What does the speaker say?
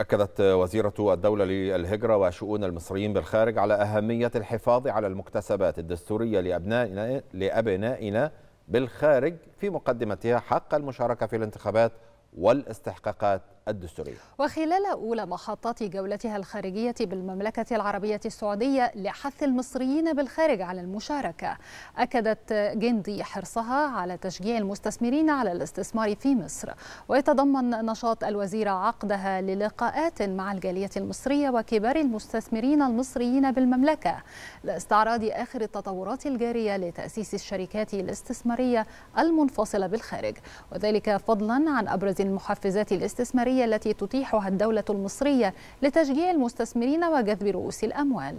أكدت وزيرة الدولة للهجرة وشؤون المصريين بالخارج على أهمية الحفاظ على المكتسبات الدستورية لأبنائنا, لأبنائنا بالخارج في مقدمتها حق المشاركة في الانتخابات والاستحقاقات الدستورية وخلال أولى محطات جولتها الخارجية بالمملكة العربية السعودية لحث المصريين بالخارج على المشاركة أكدت جندي حرصها على تشجيع المستثمرين على الاستثمار في مصر ويتضمن نشاط الوزيرة عقدها للقاءات مع الجالية المصرية وكبار المستثمرين المصريين بالمملكة لاستعراض آخر التطورات الجارية لتأسيس الشركات الاستثمارية المنفصلة بالخارج وذلك فضلا عن أبرز المحفزات الاستثمارية العقارية التي تتيحها الدولة المصرية لتشجيع المستثمرين وجذب رؤوس الأموال